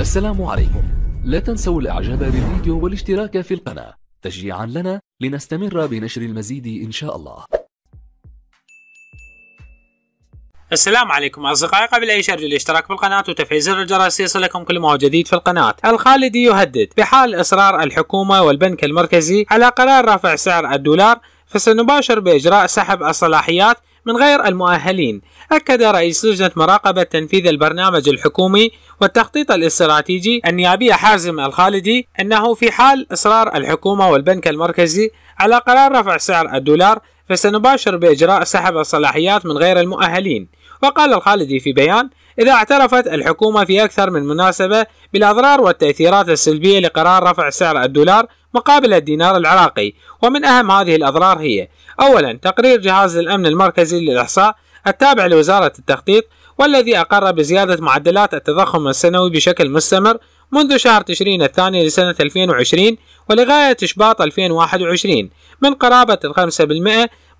السلام عليكم لا تنسوا الاعجاب بالفيديو والاشتراك في القناة تشجيعا لنا لنستمر بنشر المزيد ان شاء الله السلام عليكم اصدقائي قبل اي شيء الاشتراك بالقناه وتفعيل زر الجرس يصلكم كل ما هو جديد في القناه. الخالدي يهدد بحال اصرار الحكومه والبنك المركزي على قرار رفع سعر الدولار فسنباشر باجراء سحب الصلاحيات من غير المؤهلين أكد رئيس لجنة مراقبة تنفيذ البرنامج الحكومي والتخطيط الاستراتيجي النيابية حازم الخالدي أنه في حال إصرار الحكومة والبنك المركزي على قرار رفع سعر الدولار فسنباشر بإجراء سحب الصلاحيات من غير المؤهلين وقال الخالدي في بيان إذا اعترفت الحكومة في أكثر من مناسبة بالأضرار والتأثيرات السلبية لقرار رفع سعر الدولار مقابل الدينار العراقي ومن أهم هذه الأضرار هي أولا تقرير جهاز الأمن المركزي للإحصاء التابع لوزارة التخطيط والذي أقر بزيادة معدلات التضخم السنوي بشكل مستمر منذ شهر تشرين الثاني لسنة 2020 ولغاية شباط 2021 من قرابة 5%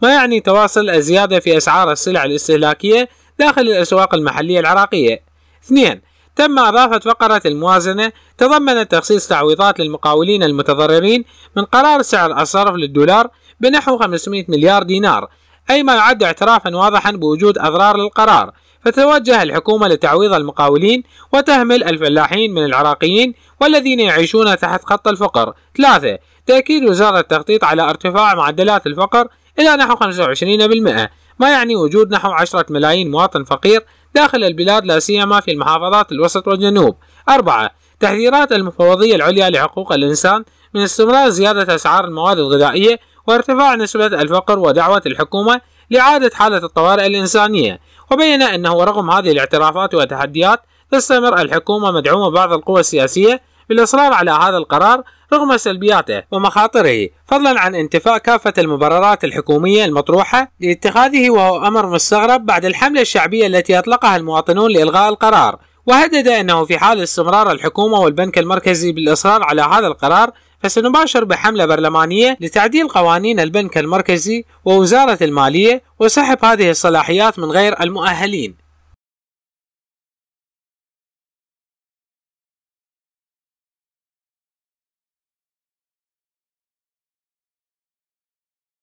ما يعني تواصل الزيادة في أسعار السلع الاستهلاكية داخل الأسواق المحلية العراقية. 2. تم إضافة فقرة الموازنة تضمنت تخصيص تعويضات للمقاولين المتضررين من قرار سعر الصرف للدولار بنحو 500 مليار دينار أي ما يعد اعترافا واضحا بوجود أضرار للقرار فتتوجه الحكومة لتعويض المقاولين وتهمل الفلاحين من العراقيين والذين يعيشون تحت خط الفقر ثلاثة تأكيد وزارة التخطيط على ارتفاع معدلات الفقر إلى نحو 25% ما يعني وجود نحو 10 ملايين مواطن فقير داخل البلاد لا سيما في المحافظات الوسط والجنوب. أربعة تحذيرات المفوضية العليا لحقوق الإنسان من استمرار زيادة أسعار المواد الغذائية وارتفاع نسبة الفقر ودعوة الحكومة لإعادة حالة الطوارئ الإنسانية وبين أنه رغم هذه الاعترافات والتحديات تستمر الحكومة مدعومة بعض القوى السياسية بالإصرار على هذا القرار رغم سلبياته ومخاطره فضلا عن انتفاء كافة المبررات الحكومية المطروحة لاتخاذه وهو أمر مستغرب بعد الحملة الشعبية التي أطلقها المواطنون لإلغاء القرار وهدد أنه في حال استمرار الحكومة والبنك المركزي بالإصرار على هذا القرار فسنباشر بحملة برلمانية لتعديل قوانين البنك المركزي ووزارة المالية وسحب هذه الصلاحيات من غير المؤهلين